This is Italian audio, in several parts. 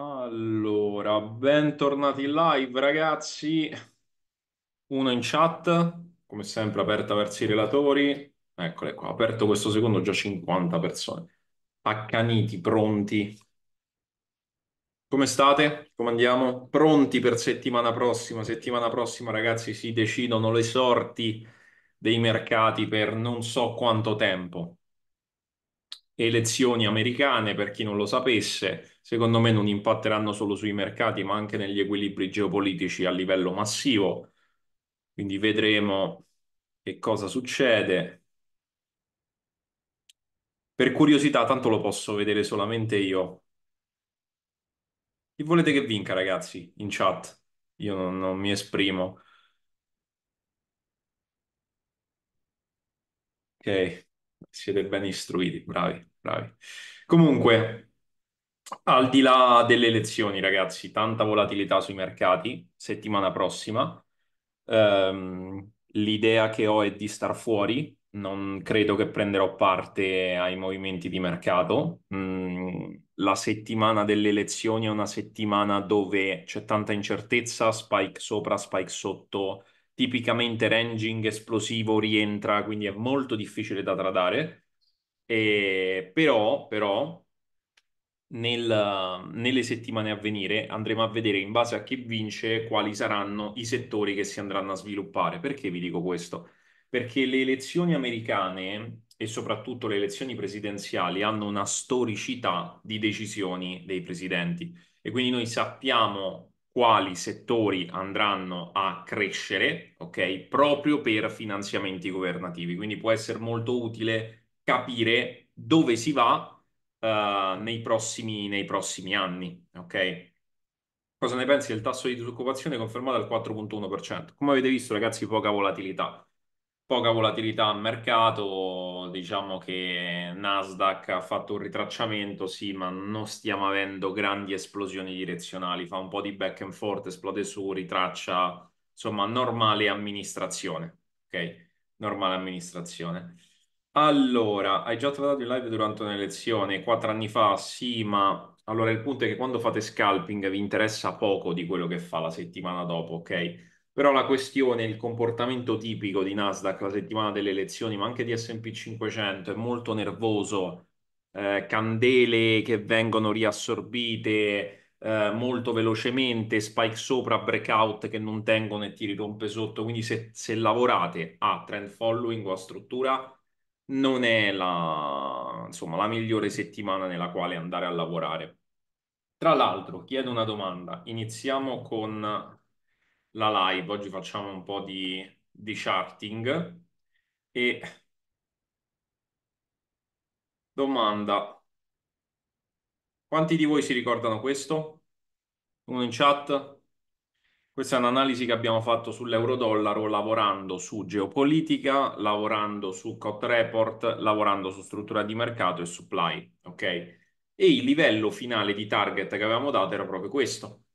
Allora, bentornati in live ragazzi, uno in chat, come sempre aperta verso i relatori, eccole qua, aperto questo secondo già 50 persone, accaniti, pronti. Come state? Come andiamo? Pronti per settimana prossima? Settimana prossima ragazzi si decidono le sorti dei mercati per non so quanto tempo. Elezioni americane, per chi non lo sapesse secondo me non impatteranno solo sui mercati, ma anche negli equilibri geopolitici a livello massivo. Quindi vedremo che cosa succede. Per curiosità, tanto lo posso vedere solamente io. Chi volete che vinca, ragazzi, in chat? Io non, non mi esprimo. Ok, siete ben istruiti, bravi, bravi. Comunque, al di là delle elezioni, ragazzi, tanta volatilità sui mercati, settimana prossima. Ehm, l'idea che ho è di star fuori, non credo che prenderò parte ai movimenti di mercato. Mm, la settimana delle elezioni è una settimana dove c'è tanta incertezza, spike sopra, spike sotto, tipicamente ranging esplosivo rientra, quindi è molto difficile da tradare. E però, però nel, nelle settimane a venire andremo a vedere in base a chi vince quali saranno i settori che si andranno a sviluppare. Perché vi dico questo? Perché le elezioni americane e soprattutto le elezioni presidenziali hanno una storicità di decisioni dei presidenti e quindi noi sappiamo quali settori andranno a crescere, ok? Proprio per finanziamenti governativi. Quindi può essere molto utile capire dove si va eh, nei, prossimi, nei, prossimi, anni. Okay? Cosa ne pensi del tasso di disoccupazione confermato al 4.1%? Come avete visto, ragazzi, poca volatilità. Poca volatilità al mercato, diciamo che Nasdaq ha fatto un ritracciamento, sì, ma non stiamo avendo grandi esplosioni direzionali, fa un po' di back and forth, esplode su, ritraccia, insomma, normale amministrazione, ok? Normale amministrazione. Allora, hai già trovato in live durante un'elezione quattro anni fa? Sì, ma allora il punto è che quando fate scalping vi interessa poco di quello che fa la settimana dopo, ok? Però la questione, il comportamento tipico di Nasdaq la settimana delle elezioni, ma anche di S&P 500, è molto nervoso, eh, candele che vengono riassorbite eh, molto velocemente, spike sopra, breakout che non tengono e ti rompe sotto. Quindi se, se lavorate a trend following o a struttura non è la, insomma, la migliore settimana nella quale andare a lavorare. Tra l'altro, chiedo una domanda. Iniziamo con la live. Oggi facciamo un po' di, di charting. E domanda. Quanti di voi si ricordano questo? Uno in chat? Questa è un'analisi che abbiamo fatto sull'euro-dollaro lavorando su geopolitica, lavorando su COT report, lavorando su struttura di mercato e supply, ok? E il livello finale di target che avevamo dato era proprio questo.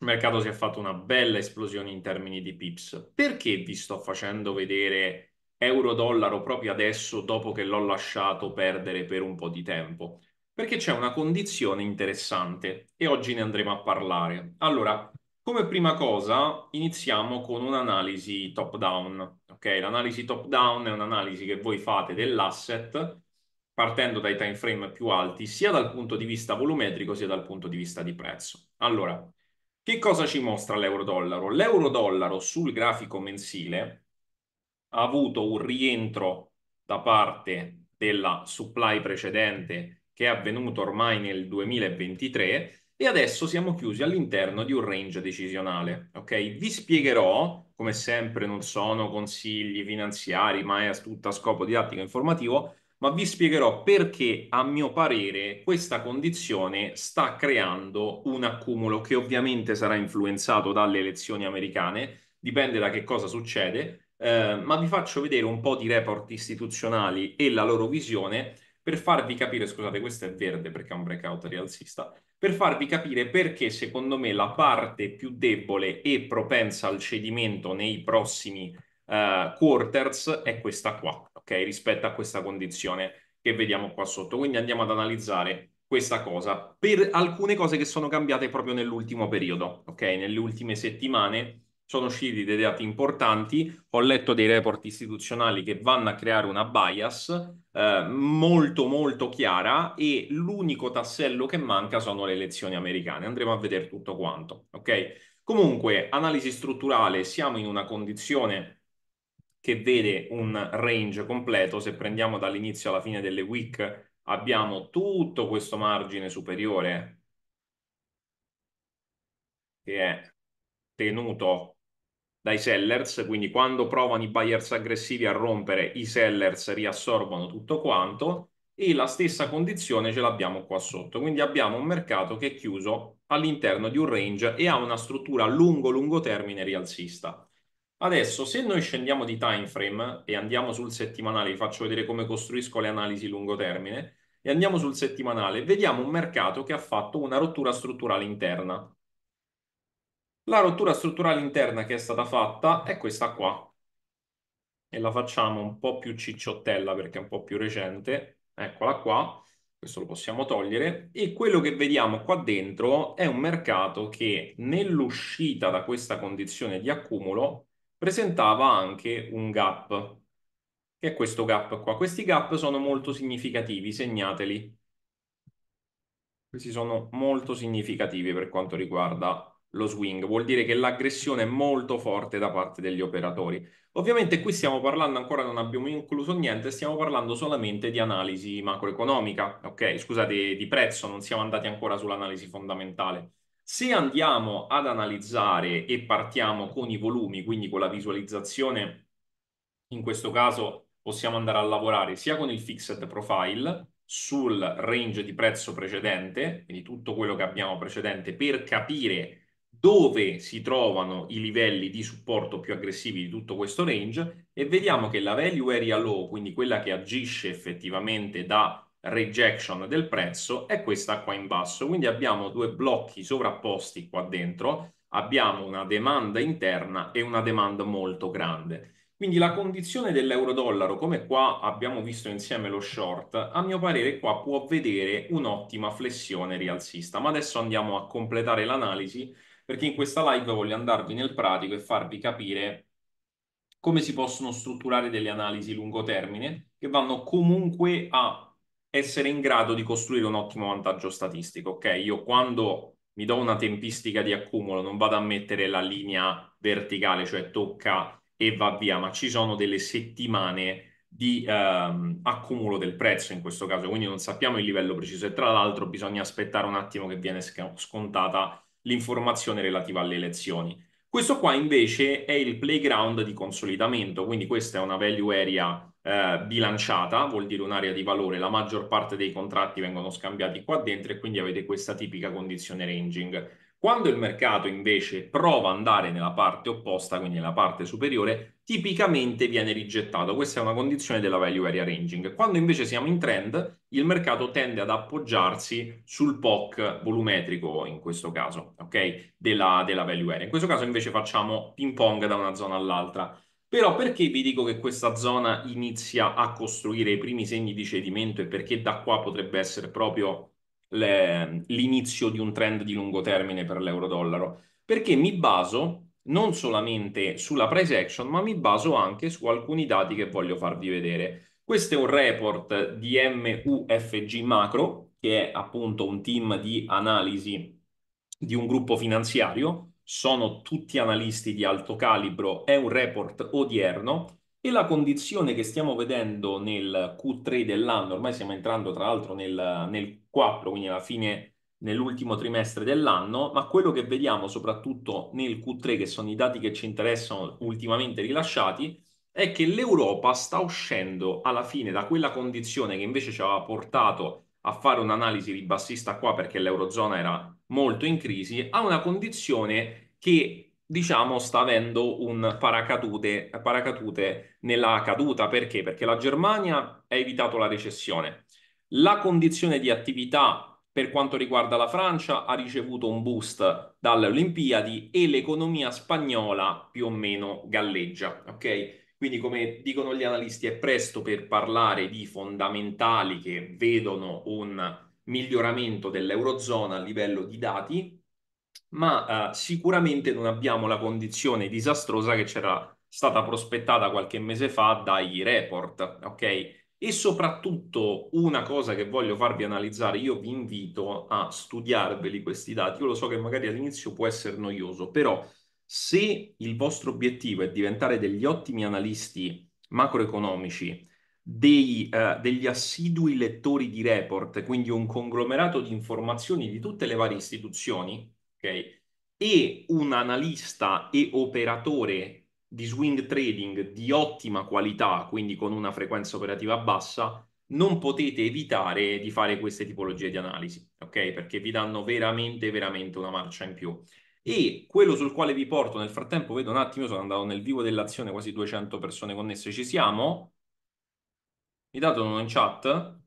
Il mercato si è fatto una bella esplosione in termini di pips. Perché vi sto facendo vedere euro-dollaro proprio adesso dopo che l'ho lasciato perdere per un po' di tempo? Perché c'è una condizione interessante e oggi ne andremo a parlare. Allora, come prima cosa iniziamo con un'analisi top down. Okay? L'analisi top down è un'analisi che voi fate dell'asset partendo dai time frame più alti sia dal punto di vista volumetrico sia dal punto di vista di prezzo. Allora, che cosa ci mostra l'euro-dollaro? L'euro-dollaro sul grafico mensile ha avuto un rientro da parte della supply precedente che è avvenuto ormai nel 2023 e adesso siamo chiusi all'interno di un range decisionale. Ok, vi spiegherò, come sempre, non sono consigli finanziari, ma è tutto a scopo didattico informativo. Ma vi spiegherò perché, a mio parere, questa condizione sta creando un accumulo che ovviamente sarà influenzato dalle elezioni americane, dipende da che cosa succede, eh, ma vi faccio vedere un po' di report istituzionali e la loro visione per farvi capire, scusate, questo è verde perché è un breakout rialzista, per farvi capire perché secondo me la parte più debole e propensa al cedimento nei prossimi uh, quarters è questa qua, ok? Rispetto a questa condizione che vediamo qua sotto. Quindi andiamo ad analizzare questa cosa per alcune cose che sono cambiate proprio nell'ultimo periodo, ok? Nelle ultime settimane sono usciti dei dati importanti, ho letto dei report istituzionali che vanno a creare una bias eh, molto molto chiara e l'unico tassello che manca sono le elezioni americane. Andremo a vedere tutto quanto, ok? Comunque, analisi strutturale, siamo in una condizione che vede un range completo, se prendiamo dall'inizio alla fine delle week abbiamo tutto questo margine superiore che è tenuto dai sellers, quindi quando provano i buyers aggressivi a rompere, i sellers riassorbono tutto quanto e la stessa condizione ce l'abbiamo qua sotto. Quindi abbiamo un mercato che è chiuso all'interno di un range e ha una struttura a lungo lungo termine rialzista. Adesso se noi scendiamo di time frame e andiamo sul settimanale, vi faccio vedere come costruisco le analisi lungo termine, e andiamo sul settimanale, vediamo un mercato che ha fatto una rottura strutturale interna. La rottura strutturale interna che è stata fatta è questa qua. E la facciamo un po' più cicciottella perché è un po' più recente. Eccola qua. Questo lo possiamo togliere. E quello che vediamo qua dentro è un mercato che nell'uscita da questa condizione di accumulo presentava anche un gap, che è questo gap qua. Questi gap sono molto significativi, segnateli. Questi sono molto significativi per quanto riguarda lo swing, vuol dire che l'aggressione è molto forte da parte degli operatori. Ovviamente qui stiamo parlando ancora, non abbiamo incluso niente, stiamo parlando solamente di analisi macroeconomica, ok? Scusate, di prezzo, non siamo andati ancora sull'analisi fondamentale. Se andiamo ad analizzare e partiamo con i volumi, quindi con la visualizzazione, in questo caso possiamo andare a lavorare sia con il fixed profile, sul range di prezzo precedente, quindi tutto quello che abbiamo precedente, per capire dove si trovano i livelli di supporto più aggressivi di tutto questo range e vediamo che la value area low, quindi quella che agisce effettivamente da rejection del prezzo, è questa qua in basso. Quindi abbiamo due blocchi sovrapposti qua dentro, abbiamo una demanda interna e una demanda molto grande. Quindi la condizione dell'euro-dollaro, come qua abbiamo visto insieme lo short, a mio parere qua può vedere un'ottima flessione rialzista. Ma adesso andiamo a completare l'analisi perché in questa live voglio andarvi nel pratico e farvi capire come si possono strutturare delle analisi lungo termine che vanno comunque a essere in grado di costruire un ottimo vantaggio statistico. Ok, io quando mi do una tempistica di accumulo non vado a mettere la linea verticale, cioè tocca e va via, ma ci sono delle settimane di ehm, accumulo del prezzo in questo caso, quindi non sappiamo il livello preciso e tra l'altro bisogna aspettare un attimo che viene sc- scontata l'informazione relativa alle elezioni. Questo qua invece è il playground di consolidamento, quindi questa è una value area eh, bilanciata, vuol dire un'area di valore, la maggior parte dei contratti vengono scambiati qua dentro e quindi avete questa tipica condizione ranging. Quando il mercato invece prova ad andare nella parte opposta, quindi nella parte superiore, tipicamente viene rigettato. Questa è una condizione della value area ranging. Quando invece siamo in trend, il mercato tende ad appoggiarsi sul POC volumetrico, in questo caso, ok? Della, della value area. In questo caso invece facciamo ping pong da una zona all'altra. Però perché vi dico che questa zona inizia a costruire i primi segni di cedimento e perché da qua potrebbe essere proprio le, l'inizio di un trend di lungo termine per l'euro-dollaro? Perché mi baso non solamente sulla price action, ma mi baso anche su alcuni dati che voglio farvi vedere. Questo è un report di MUFG Macro, che è appunto un team di analisi di un gruppo finanziario, sono tutti analisti di alto calibro, è un report odierno e la condizione che stiamo vedendo nel Q3 dell'anno, ormai stiamo entrando tra l'altro nel, nel 4, quindi alla fine nell'ultimo trimestre dell'anno, ma quello che vediamo soprattutto nel Q3, che sono i dati che ci interessano ultimamente rilasciati, è che l'Europa sta uscendo alla fine da quella condizione che invece ci aveva portato a fare un'analisi ribassista qua perché l'Eurozona era molto in crisi, a una condizione che diciamo sta avendo un paracadute, paracadute nella caduta. Perché? Perché la Germania ha evitato la recessione. La condizione di attività per quanto riguarda la Francia, ha ricevuto un boost dalle Olimpiadi e l'economia spagnola più o meno galleggia. Ok? Quindi, come dicono gli analisti, è presto per parlare di fondamentali che vedono un miglioramento dell'Eurozona a livello di dati, ma eh, sicuramente non abbiamo la condizione disastrosa che c'era stata prospettata qualche mese fa dai report, ok? E soprattutto una cosa che voglio farvi analizzare, io vi invito a studiarveli questi dati. Io lo so che magari all'inizio può essere noioso, però se il vostro obiettivo è diventare degli ottimi analisti macroeconomici, dei, eh, degli assidui lettori di report, quindi un conglomerato di informazioni di tutte le varie istituzioni, ok? E un analista e operatore di swing trading di ottima qualità, quindi con una frequenza operativa bassa, non potete evitare di fare queste tipologie di analisi, ok? Perché vi danno veramente, veramente una marcia in più. E quello sul quale vi porto, nel frattempo, vedo un attimo, sono andato nel vivo dell'azione, quasi 200 persone connesse, ci siamo? Mi date un in chat?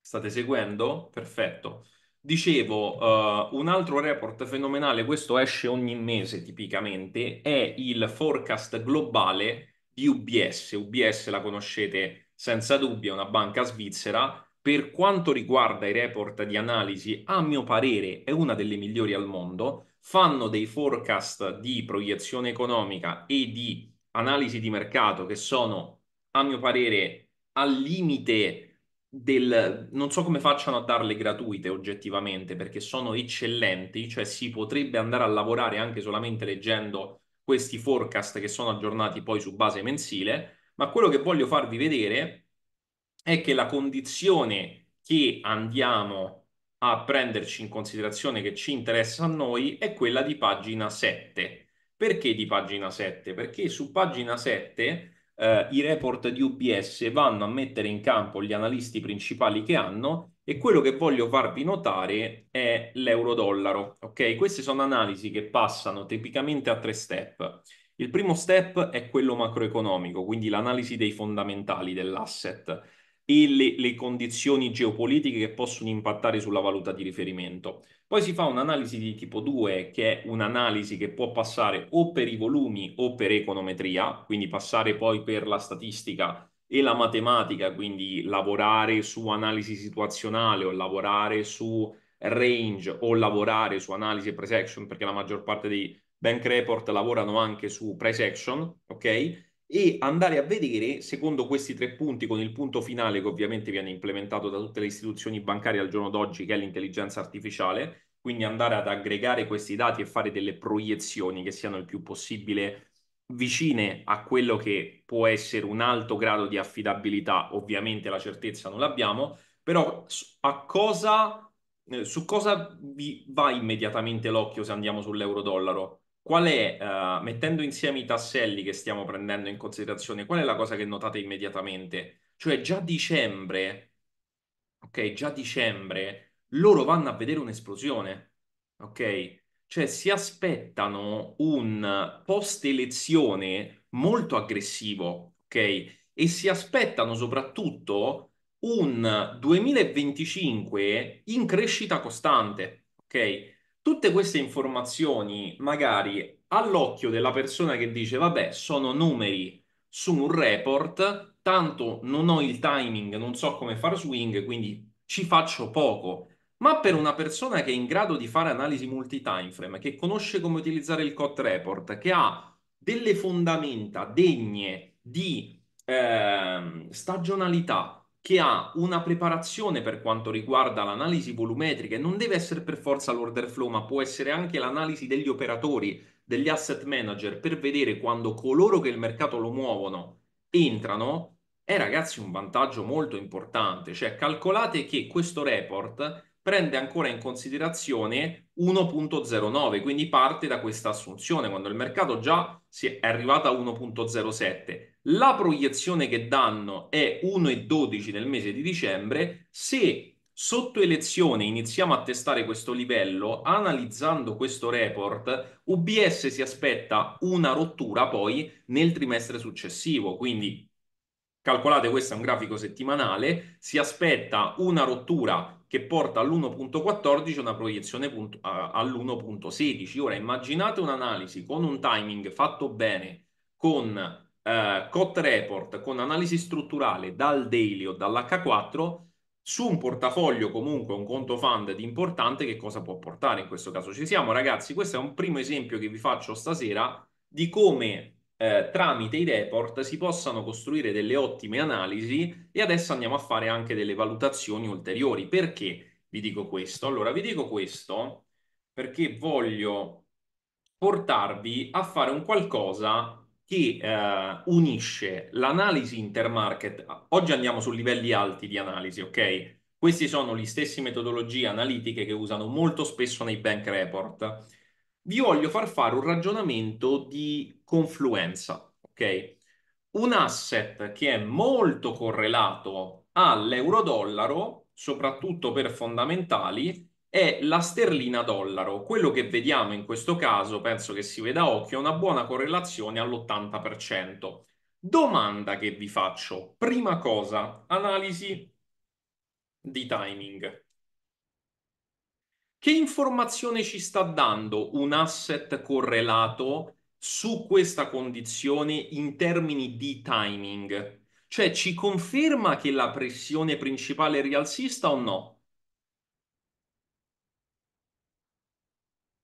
State seguendo? Perfetto. Dicevo, uh, un altro report fenomenale, questo esce ogni mese tipicamente, è il forecast globale di UBS. UBS la conoscete senza dubbio, è una banca svizzera. Per quanto riguarda i report di analisi, a mio parere è una delle migliori al mondo. Fanno dei forecast di proiezione economica e di analisi di mercato che sono, a mio parere, al limite del non so come facciano a darle gratuite oggettivamente perché sono eccellenti, cioè si potrebbe andare a lavorare anche solamente leggendo questi forecast che sono aggiornati poi su base mensile, ma quello che voglio farvi vedere è che la condizione che andiamo a prenderci in considerazione che ci interessa a noi è quella di pagina 7. Perché di pagina 7? Perché su pagina 7 eh, i report di UBS vanno a mettere in campo gli analisti principali che hanno e quello che voglio farvi notare è l'euro-dollaro. Ok, queste sono analisi che passano tipicamente a tre step. Il primo step è quello macroeconomico, quindi l'analisi dei fondamentali dell'asset e le, le, condizioni geopolitiche che possono impattare sulla valuta di riferimento. Poi si fa un'analisi di tipo 2, che è un'analisi che può passare o per i volumi o per econometria, quindi passare poi per la statistica e la matematica, quindi lavorare su analisi situazionale o lavorare su range o lavorare su analisi e price action, perché la maggior parte dei bank report lavorano anche su price action, ok? e andare a vedere, secondo questi tre punti, con il punto finale che ovviamente viene implementato da tutte le istituzioni bancarie al giorno d'oggi, che è l'intelligenza artificiale, quindi andare ad aggregare questi dati e fare delle proiezioni che siano il più possibile vicine a quello che può essere un alto grado di affidabilità, ovviamente la certezza non l'abbiamo, però a cosa, eh, su cosa vi va immediatamente l'occhio se andiamo sull'euro-dollaro? Qual è, uh, mettendo insieme i tasselli che stiamo prendendo in considerazione, qual è la cosa che notate immediatamente? Cioè già dicembre, ok, già dicembre, loro vanno a vedere un'esplosione, ok? Cioè si aspettano un post-elezione molto aggressivo, ok? E si aspettano soprattutto un 2025 in crescita costante, ok? Tutte queste informazioni, magari all'occhio della persona che dice, vabbè, sono numeri su un report, tanto non ho il timing, non so come far swing, quindi ci faccio poco. Ma per una persona che è in grado di fare analisi multi-timeframe, che conosce come utilizzare il COT report, che ha delle fondamenta degne di eh, stagionalità, che ha una preparazione per quanto riguarda l'analisi volumetrica e non deve essere per forza l'order flow, ma può essere anche l'analisi degli operatori, degli asset manager, per vedere quando coloro che il mercato lo muovono entrano, è ragazzi un vantaggio molto importante. Cioè calcolate che questo report prende ancora in considerazione 1.09, quindi parte da questa assunzione, quando il mercato già si è arrivato a 1.07. La proiezione che danno è 1.12 nel mese di dicembre. Se sotto elezione iniziamo a testare questo livello, analizzando questo report, UBS si aspetta una rottura poi nel trimestre successivo, quindi calcolate questo è un grafico settimanale, si aspetta una rottura che porta all'1.14 una proiezione all'1.16. Ora immaginate un'analisi con un timing fatto bene, con eh, COT report, con analisi strutturale dal daily o dall'H4 su un portafoglio comunque, un conto fund di importante, che cosa può portare in questo caso? Ci siamo ragazzi, questo è un primo esempio che vi faccio stasera di come eh, tramite i report si possano costruire delle ottime analisi e adesso andiamo a fare anche delle valutazioni ulteriori. Perché vi dico questo? Allora, vi dico questo perché voglio portarvi a fare un qualcosa che eh, unisce l'analisi intermarket. Oggi andiamo su livelli alti di analisi, ok? Questi sono gli stessi metodologie analitiche che usano molto spesso nei bank report vi voglio far fare un ragionamento di confluenza, ok? Un asset che è molto correlato all'euro-dollaro, soprattutto per fondamentali, è la sterlina dollaro. Quello che vediamo in questo caso, penso che si veda a occhio, è una buona correlazione all'80%. Domanda che vi faccio, prima cosa, analisi di timing. Che informazione ci sta dando un asset correlato su questa condizione in termini di timing? Cioè ci conferma che la pressione principale è rialzista o no?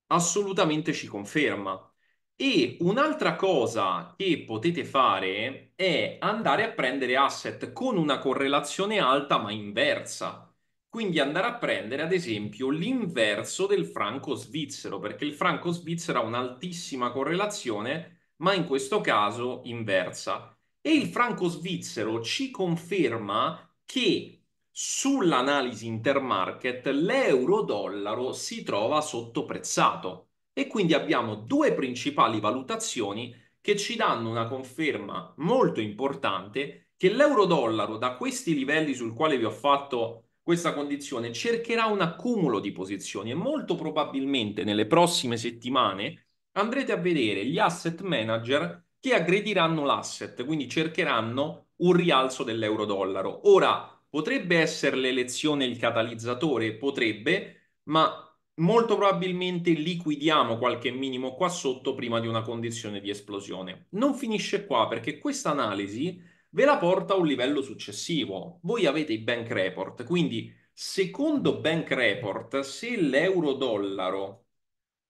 Assolutamente ci conferma. E un'altra cosa che potete fare è andare a prendere asset con una correlazione alta ma inversa. Quindi andare a prendere, ad esempio, l'inverso del franco svizzero, perché il franco svizzero ha un'altissima correlazione, ma in questo caso inversa. E il franco svizzero ci conferma che sull'analisi intermarket l'euro-dollaro si trova sottoprezzato. E quindi abbiamo due principali valutazioni che ci danno una conferma molto importante che l'euro-dollaro da questi livelli sul quale vi ho fatto questa condizione, cercherà un accumulo di posizioni e molto probabilmente nelle prossime settimane andrete a vedere gli asset manager che aggrediranno l'asset, quindi cercheranno un rialzo dell'euro-dollaro. Ora, potrebbe essere l'elezione il catalizzatore, potrebbe, ma molto probabilmente liquidiamo qualche minimo qua sotto prima di una condizione di esplosione. Non finisce qua perché questa analisi ve la porta a un livello successivo. Voi avete i bank report, quindi secondo bank report, se l'euro-dollaro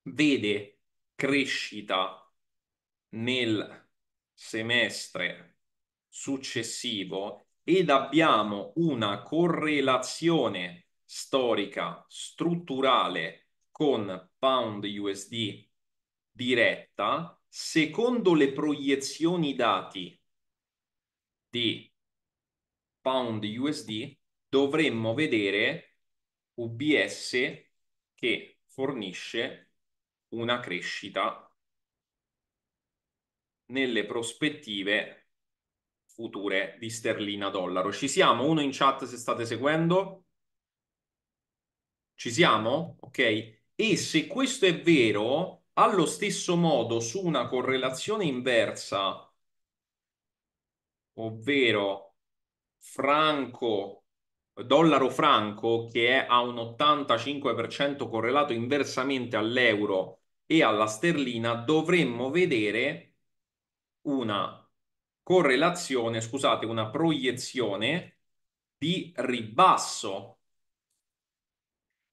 vede crescita nel semestre successivo ed abbiamo una correlazione storica strutturale con pound USD diretta, secondo le proiezioni dati di pound USD dovremmo vedere UBS che fornisce una crescita nelle prospettive future di sterlina dollaro. Ci siamo? Uno in chat se state seguendo. Ci siamo? Ok. E se questo è vero, allo stesso modo su una correlazione inversa ovvero franco, dollaro franco, che è a un 85% correlato inversamente all'euro e alla sterlina, dovremmo vedere una correlazione, scusate, una proiezione di ribasso,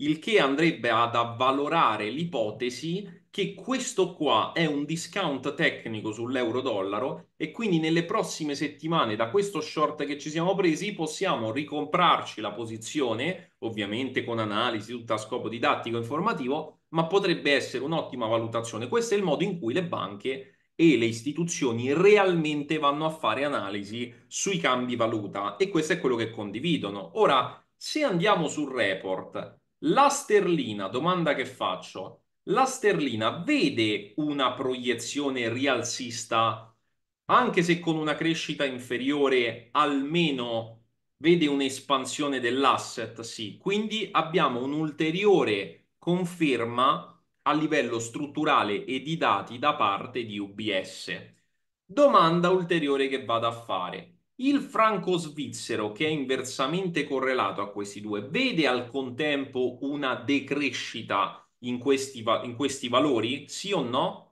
il che andrebbe ad avvalorare l'ipotesi che questo qua è un discount tecnico sull'euro-dollaro e quindi nelle prossime settimane da questo short che ci siamo presi possiamo ricomprarci la posizione, ovviamente con analisi tutta a scopo didattico informativo, ma potrebbe essere un'ottima valutazione. Questo è il modo in cui le banche e le istituzioni realmente vanno a fare analisi sui cambi valuta e questo è quello che condividono. Ora, se andiamo sul report, la sterlina, domanda che faccio, la sterlina vede una proiezione rialzista, anche se con una crescita inferiore, almeno vede un'espansione dell'asset, sì. Quindi abbiamo un'ulteriore conferma a livello strutturale e di dati da parte di UBS. Domanda ulteriore che vado a fare. Il franco svizzero, che è inversamente correlato a questi due, vede al contempo una decrescita in questi, in questi valori? Sì o no?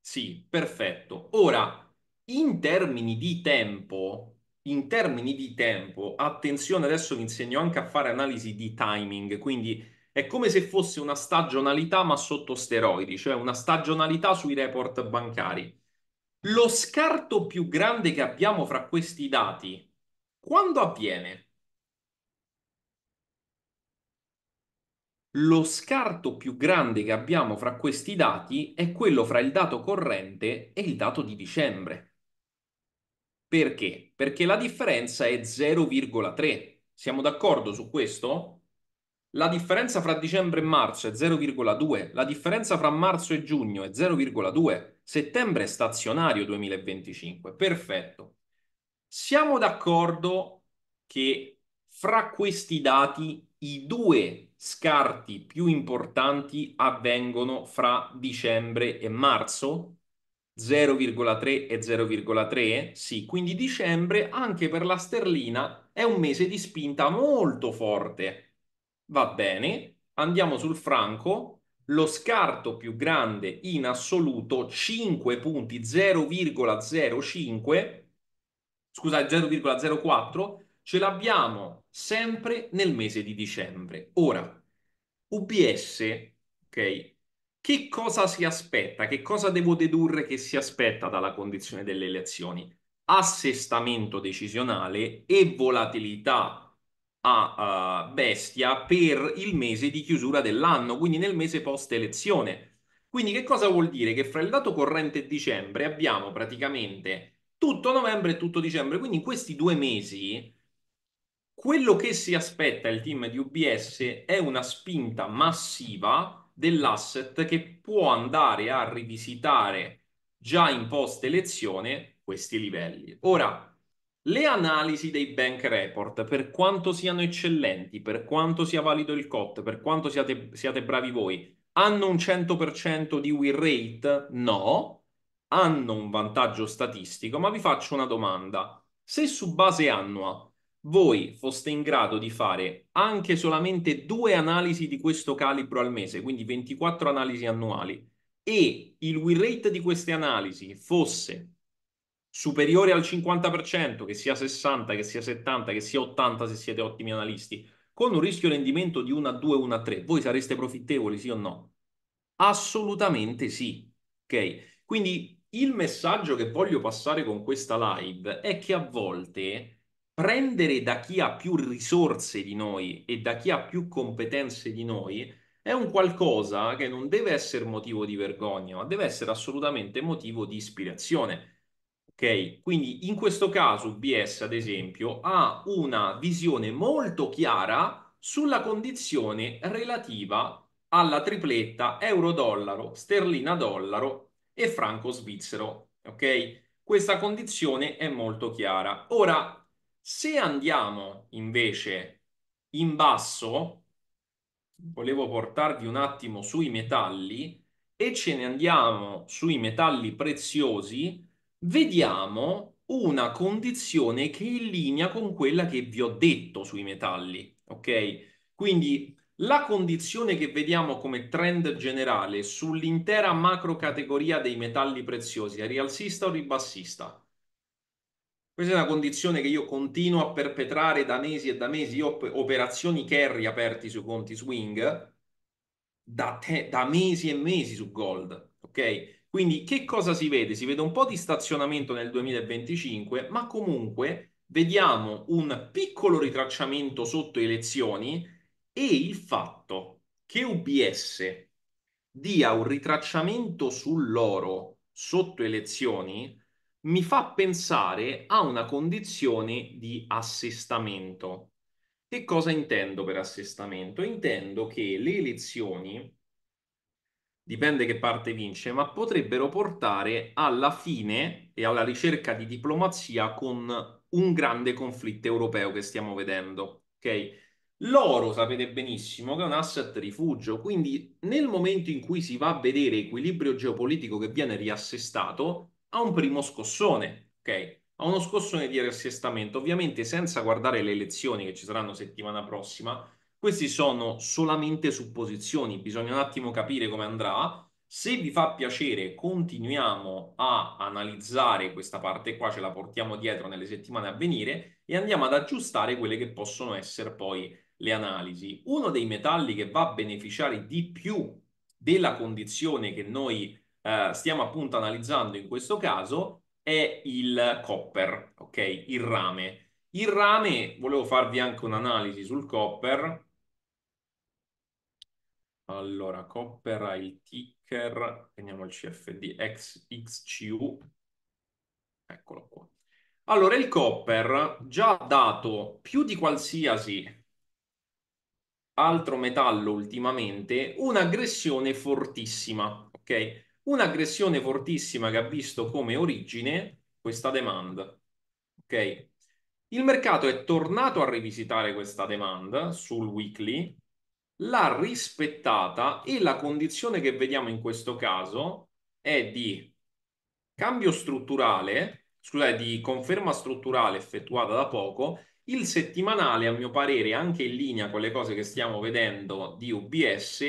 Sì, perfetto. Ora, in termini di tempo, in termini di tempo, attenzione, adesso vi insegno anche a fare analisi di timing, quindi è come se fosse una stagionalità ma sotto steroidi, cioè una stagionalità sui report bancari. Lo scarto più grande che abbiamo fra questi dati, quando avviene? lo scarto più grande che abbiamo fra questi dati è quello fra il dato corrente e il dato di dicembre. Perché? Perché la differenza è 0,3. Siamo d'accordo su questo? La differenza fra dicembre e marzo è 0,2, la differenza fra marzo e giugno è 0,2, settembre è stazionario 2025, perfetto. Siamo d'accordo che fra questi dati i due scarti più importanti avvengono fra dicembre e marzo, 0,3 e 0,3, sì, quindi dicembre anche per la sterlina è un mese di spinta molto forte. Va bene, andiamo sul franco, lo scarto più grande in assoluto 5 punti 0,05 scusate 0,04 ce l'abbiamo sempre nel mese di dicembre. Ora, UBS, ok, che cosa si aspetta? Che cosa devo dedurre che si aspetta dalla condizione delle elezioni? Assestamento decisionale e volatilità a uh, bestia per il mese di chiusura dell'anno, quindi nel mese post elezione. Quindi che cosa vuol dire? Che fra il dato corrente e dicembre abbiamo praticamente tutto novembre e tutto dicembre, quindi in questi due mesi quello che si aspetta il team di UBS è una spinta massiva dell'asset che può andare a rivisitare già in post elezione questi livelli. Ora, le analisi dei bank report, per quanto siano eccellenti, per quanto sia valido il COT, per quanto siate, siate bravi voi, hanno un 100% di win rate? No, hanno un vantaggio statistico, ma vi faccio una domanda. Se su base annua voi foste in grado di fare anche solamente due analisi di questo calibro al mese, quindi 24 analisi annuali, e il win rate di queste analisi fosse superiore al 50%, che sia 60, che sia 70, che sia 80 se siete ottimi analisti, con un rischio rendimento di 1 a 2, 1 a 3, voi sareste profittevoli, sì o no? Assolutamente sì. Ok? Quindi il messaggio che voglio passare con questa live è che a volte prendere da chi ha più risorse di noi e da chi ha più competenze di noi è un qualcosa che non deve essere motivo di vergogna, ma deve essere assolutamente motivo di ispirazione. Ok? Quindi in questo caso UBS, ad esempio, ha una visione molto chiara sulla condizione relativa alla tripletta euro-dollaro, sterlina-dollaro e franco-svizzero. Ok? Questa condizione è molto chiara. Ora, se andiamo invece in basso, volevo portarvi un attimo sui metalli e ce ne andiamo sui metalli preziosi, vediamo una condizione che è in linea con quella che vi ho detto sui metalli, ok? Quindi la condizione che vediamo come trend generale sull'intera macro categoria dei metalli preziosi è rialzista o ribassista? Questa è una condizione che io continuo a perpetrare da mesi e da mesi. Io ho operazioni carry aperti su conti swing da, te- da mesi e mesi su gold. Ok? Quindi che cosa si vede? Si vede un po' di stazionamento nel 2025, ma comunque vediamo un piccolo ritracciamento sotto elezioni e il fatto che UBS dia un ritracciamento sull'oro sotto elezioni mi fa pensare a una condizione di assestamento. Che cosa intendo per assestamento? Intendo che le elezioni, dipende che parte vince, ma potrebbero portare alla fine e alla ricerca di diplomazia con un grande conflitto europeo che stiamo vedendo. Ok? L'oro sapete benissimo che è un asset rifugio, quindi nel momento in cui si va a vedere equilibrio geopolitico che viene riassestato, a un primo scossone, ok? A uno scossone di riassestamento, ovviamente senza guardare le elezioni che ci saranno settimana prossima, queste sono solamente supposizioni, bisogna un attimo capire come andrà. Se vi fa piacere, continuiamo a analizzare questa parte qua, ce la portiamo dietro nelle settimane a venire e andiamo ad aggiustare quelle che possono essere poi le analisi. Uno dei metalli che va a beneficiare di più della condizione che noi eh, stiamo appunto analizzando in questo caso è il copper, ok? Il rame. Il rame, volevo farvi anche un'analisi sul copper. Allora, copper ha il ticker, prendiamo il CFD XXCU, eccolo qua. Allora, il copper già dato più di qualsiasi altro metallo ultimamente un'aggressione fortissima, ok? un'aggressione fortissima che ha visto come origine questa domanda. Ok? Il mercato è tornato a rivisitare questa domanda sul weekly, l'ha rispettata e la condizione che vediamo in questo caso è di cambio strutturale, scusate, di conferma strutturale effettuata da poco. Il settimanale, a mio parere, anche in linea con le cose che stiamo vedendo di UBS,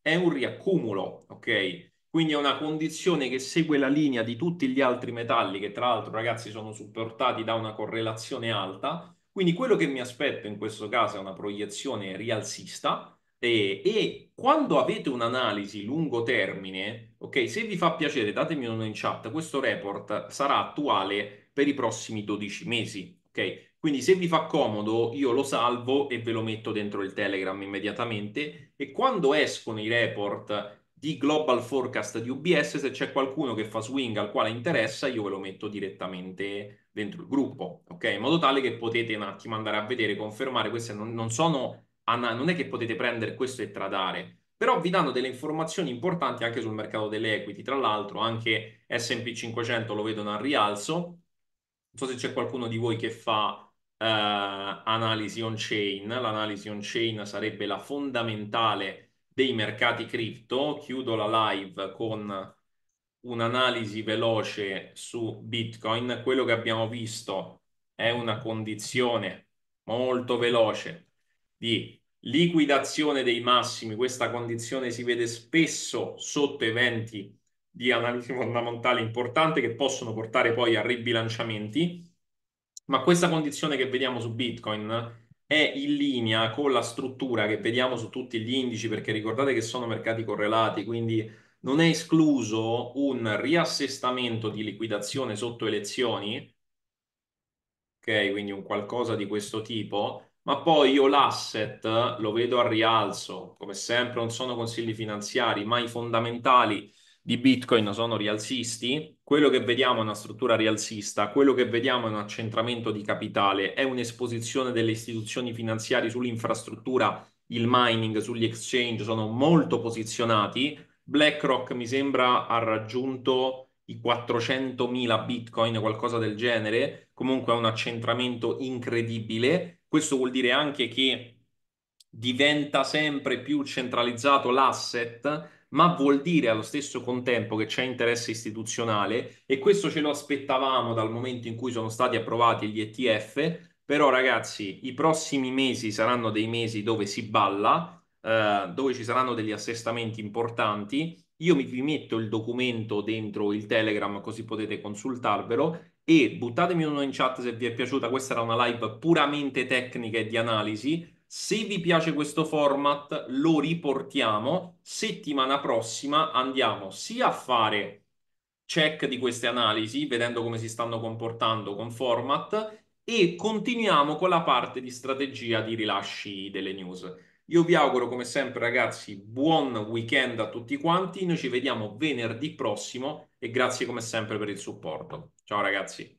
è un riaccumulo, ok? quindi è una condizione che segue la linea di tutti gli altri metalli che tra l'altro ragazzi sono supportati da una correlazione alta, quindi quello che mi aspetto in questo caso è una proiezione rialzista e, e quando avete un'analisi lungo termine, ok, se vi fa piacere datemi uno in chat, questo report sarà attuale per i prossimi 12 mesi, ok? Quindi se vi fa comodo io lo salvo e ve lo metto dentro il Telegram immediatamente e quando escono i report di Global Forecast di UBS, se c'è qualcuno che fa swing al quale interessa, io ve lo metto direttamente dentro il gruppo, ok? In modo tale che potete un attimo andare a vedere, confermare, queste non, non sono, non è che potete prendere questo e tradare, però vi danno delle informazioni importanti anche sul mercato delle equity, tra l'altro anche S&P 500 lo vedono al rialzo, non so se c'è qualcuno di voi che fa eh, analisi on-chain, l'analisi on-chain sarebbe la fondamentale dei mercati cripto. Chiudo la live con un'analisi veloce su Bitcoin. Quello che abbiamo visto è una condizione molto veloce di liquidazione dei massimi. Questa condizione si vede spesso sotto eventi di analisi fondamentale importante che possono portare poi a ribilanciamenti. Ma questa condizione che vediamo su Bitcoin è in linea con la struttura che vediamo su tutti gli indici, perché ricordate che sono mercati correlati, quindi non è escluso un riassestamento di liquidazione sotto elezioni, ok? Quindi un qualcosa di questo tipo, ma poi io l'asset lo vedo a rialzo, come sempre non sono consigli finanziari, ma i fondamentali di Bitcoin sono rialzisti, quello che vediamo è una struttura rialzista, quello che vediamo è un accentramento di capitale, è un'esposizione delle istituzioni finanziarie sull'infrastruttura, il mining, sugli exchange, sono molto posizionati. BlackRock mi sembra ha raggiunto i 400.000 Bitcoin, qualcosa del genere, comunque è un accentramento incredibile. Questo vuol dire anche che diventa sempre più centralizzato l'asset ma vuol dire allo stesso contempo che c'è interesse istituzionale e questo ce lo aspettavamo dal momento in cui sono stati approvati gli ETF, però ragazzi i prossimi mesi saranno dei mesi dove si balla, eh, dove ci saranno degli assestamenti importanti. Io vi metto il documento dentro il Telegram così potete consultarvelo e buttatemi uno in chat se vi è piaciuta, questa era una live puramente tecnica e di analisi se vi piace questo format, lo riportiamo. Settimana prossima andiamo sia a fare check di queste analisi, vedendo come si stanno comportando con format, e continuiamo con la parte di strategia di rilasci delle news. Io vi auguro come sempre ragazzi buon weekend a tutti quanti, noi ci vediamo venerdì prossimo e grazie come sempre per il supporto. Ciao ragazzi!